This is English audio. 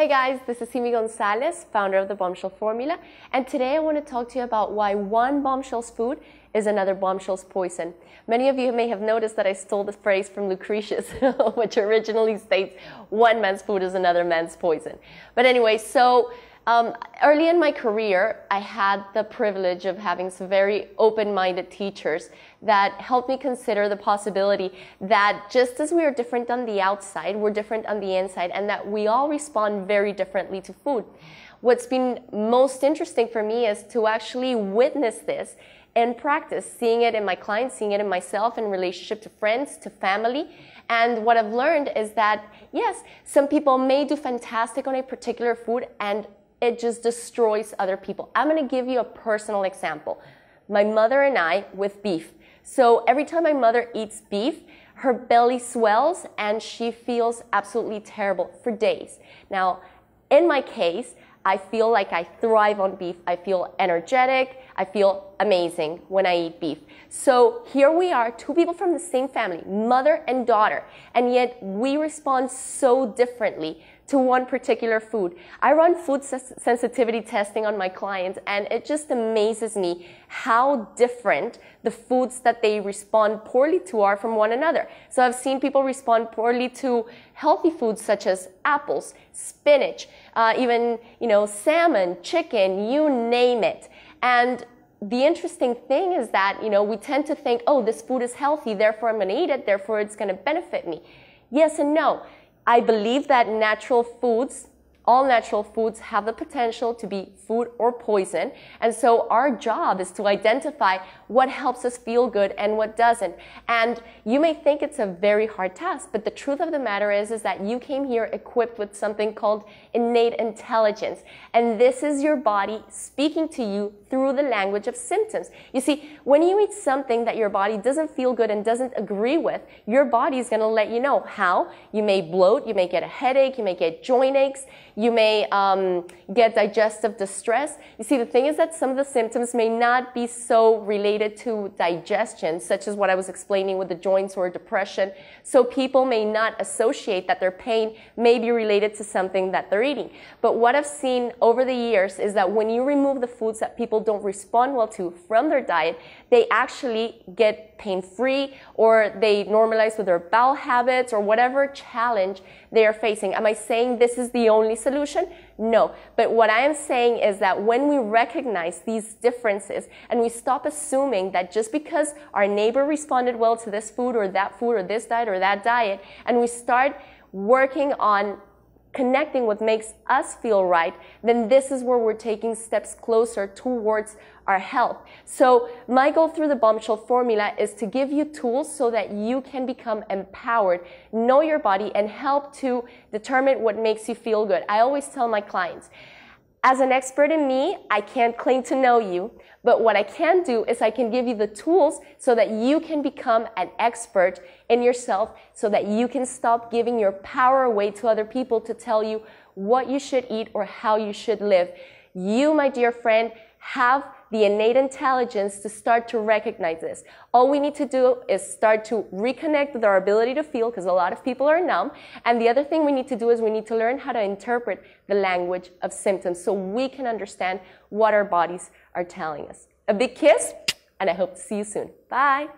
Hey guys, this is Simi Gonzalez, founder of the Bombshell Formula, and today I want to talk to you about why one bombshell's food is another bombshell's poison. Many of you may have noticed that I stole this phrase from Lucretius, which originally states one man's food is another man's poison. But anyway, so um, early in my career, I had the privilege of having some very open minded teachers that helped me consider the possibility that just as we are different on the outside, we're different on the inside, and that we all respond very differently to food. What's been most interesting for me is to actually witness this in practice, seeing it in my clients, seeing it in myself, in relationship to friends, to family. And what I've learned is that, yes, some people may do fantastic on a particular food and it just destroys other people. I'm gonna give you a personal example. My mother and I with beef. So every time my mother eats beef, her belly swells and she feels absolutely terrible for days. Now, in my case, I feel like I thrive on beef. I feel energetic. I feel amazing when I eat beef. So here we are, two people from the same family, mother and daughter, and yet we respond so differently to one particular food. I run food sensitivity testing on my clients and it just amazes me how different the foods that they respond poorly to are from one another. So I've seen people respond poorly to healthy foods such as apples, spinach, uh, even, you know, salmon, chicken, you name it. And the interesting thing is that, you know, we tend to think, oh, this food is healthy, therefore I'm going to eat it, therefore it's going to benefit me. Yes and no. I believe that natural foods all natural foods have the potential to be food or poison. And so our job is to identify what helps us feel good and what doesn't. And you may think it's a very hard task, but the truth of the matter is, is that you came here equipped with something called innate intelligence. And this is your body speaking to you through the language of symptoms. You see, when you eat something that your body doesn't feel good and doesn't agree with, your body is going to let you know how you may bloat, you may get a headache, you may get joint aches, you may um, get digestive distress. You see, the thing is that some of the symptoms may not be so related to digestion, such as what I was explaining with the joints or depression. So people may not associate that their pain may be related to something that they're eating. But what I've seen over the years is that when you remove the foods that people don't respond well to from their diet, they actually get pain free or they normalize with their bowel habits or whatever challenge they are facing. Am I saying this is the only solution? solution? No. But what I am saying is that when we recognize these differences and we stop assuming that just because our neighbor responded well to this food or that food or this diet or that diet, and we start working on connecting what makes us feel right, then this is where we're taking steps closer towards our health. So my goal through the bombshell formula is to give you tools so that you can become empowered, know your body and help to determine what makes you feel good. I always tell my clients, as an expert in me, I can't claim to know you, but what I can do is I can give you the tools so that you can become an expert in yourself so that you can stop giving your power away to other people to tell you what you should eat or how you should live. You, my dear friend, have the innate intelligence to start to recognize this. All we need to do is start to reconnect with our ability to feel because a lot of people are numb. And the other thing we need to do is we need to learn how to interpret the language of symptoms so we can understand what our bodies are telling us. A big kiss, and I hope to see you soon. Bye.